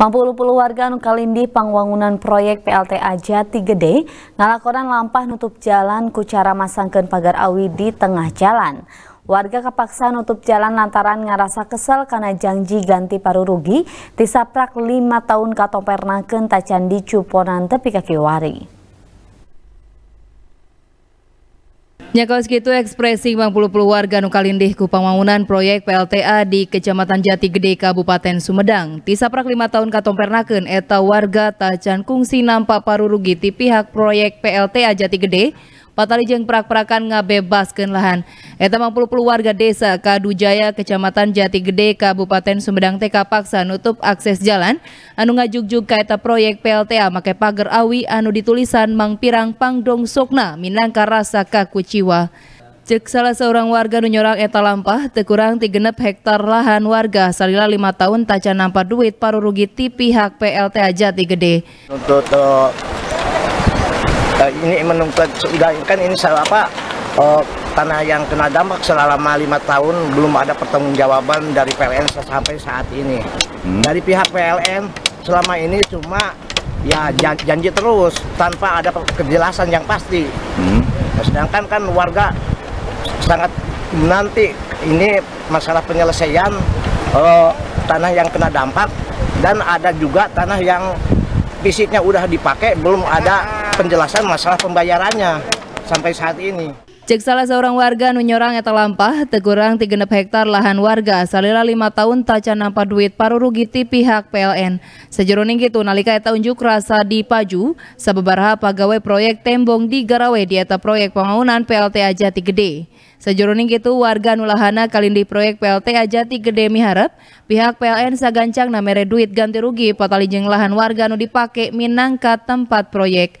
Pampulu-pulu warga Nukalindi pangwangunan proyek PLTA Jati Gede ngalakonan lampah nutup jalan kucara masangkan pagar awi di tengah jalan. Warga kepaksa nutup jalan lantaran ngarasa kesel karena janji ganti paru rugi disaprak lima tahun katong pernaken tak cuponan tepi kaki wari. Ya, kalau gitu ekspresi Bang Puluh warga Nukalindih Kupamangunan proyek PLTA di Kecamatan Jati Gede Kabupaten Sumedang. Tisaprak lima tahun katompernaken eta warga tacan kungsi nampak parurugi ti pihak proyek PLTA Jati Gede patali jeng prak-prakan ngabebaskan lahan. Eta puluh warga desa Kadujaya, Kecamatan Jati Gede, Kabupaten Sumedang TK paksa nutup akses jalan anu ngajuk-juk kaita proyek PLTA make pagar awi anu ditulisan Mangpirang Pangdong Sokna Minangka Rasa Kakuciwa. Cek salah seorang warga nunyorak eta lampah tekurang tigenep hektar lahan warga salila lima tahun taca nampak duit paru rugi ti pihak PLTA Jati Gede. Untuk uh, uh, ini menuntut kan ini salah apa uh, tanah yang kena dampak selama lima tahun belum ada pertanggungjawaban dari PLN sampai saat ini hmm. dari pihak PLN selama ini cuma ya jan janji terus tanpa ada kejelasan yang pasti hmm. sedangkan kan warga sangat menanti ini masalah penyelesaian uh, tanah yang kena dampak dan ada juga tanah yang fisiknya udah dipakai belum ada penjelasan masalah pembayarannya sampai saat ini. Cek salah seorang warga nunyorang eta lampah, tegurang 36 hektar lahan warga salila 5 tahun taca nampak duit rugi ti pihak PLN. Sejeroning gitu nalika eta unjuk rasa di Paju, sababaraha pegawai proyek tembong di Garawe di eta proyek pembangunan PLT Ajati Gede. Sejeroning gitu warga nulahana kalindi proyek PLT Ajati Gede miharap pihak PLN sagancang namere duit ganti rugi patalijeng lahan warga nu dipake minangka tempat proyek.